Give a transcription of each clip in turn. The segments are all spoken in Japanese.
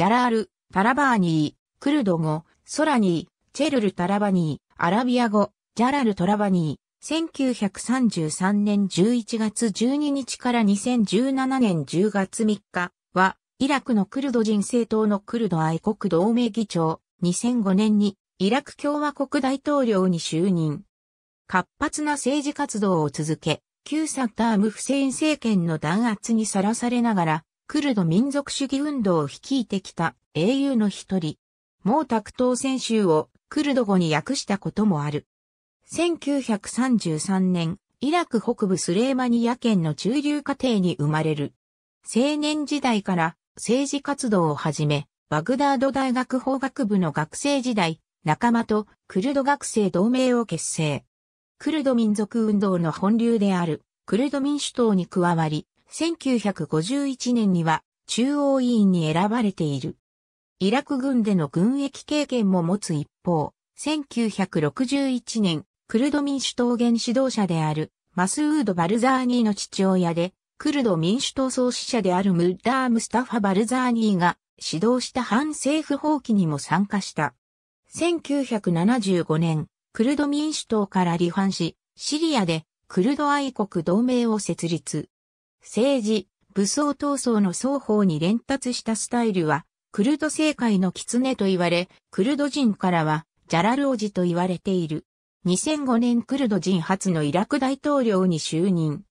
ジャラール、タラバーニー、クルド語、ソラニー、チェルル・タラバニー、アラビア語、ジャラル・トラバニー、1933年11月12日から2017年10月3日は、イラクのクルド人政党のクルド愛国同盟議長、2005年にイラク共和国大統領に就任。活発な政治活動を続け、旧サッターム・フセイン政権の弾圧にさらされながら、クルド民族主義運動を率いてきた英雄の一人、毛沢東選手をクルド語に訳したこともある。1933年、イラク北部スレーマニア県の中流家庭に生まれる。青年時代から政治活動を始め、バグダード大学法学部の学生時代、仲間とクルド学生同盟を結成。クルド民族運動の本流であるクルド民主党に加わり、1951年には中央委員に選ばれている。イラク軍での軍役経験も持つ一方、1961年、クルド民主党原指導者であるマスウード・バルザーニーの父親で、クルド民主党創始者であるムッダー・ムスタファ・バルザーニーが指導した反政府放棄にも参加した。1975年、クルド民主党から離反し、シリアでクルド愛国同盟を設立。政治、武装闘争の双方に連達したスタイルは、クルド政界の狐と言われ、クルド人からは、ジャラル王子と言われている。2005年クルド人初のイラク大統領に就任。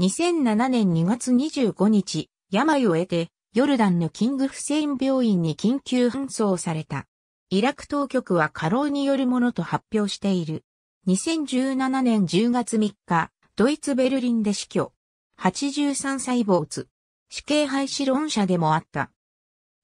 2007年2月25日、病を得て、ヨルダンのキングフセイン病院に緊急搬送された。イラク当局は過労によるものと発表している。2017年10月3日、ドイツ・ベルリンで死去。83歳没。死刑廃止論者でもあった。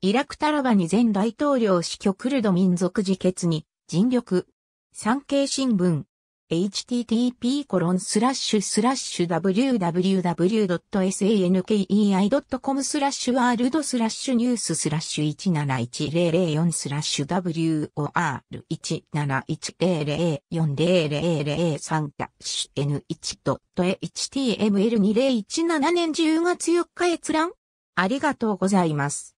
イラクタラバに前大統領死去クルド民族自決に尽力。産経新聞。http://www.sankei.com スラッシュワールドスラッシュニューススラッシュ171004スラッシュ w o r 1 7 1 0 0 4 0 0 0 3ダッシュ N1.html2017 年10月4日閲覧ありがとうございます。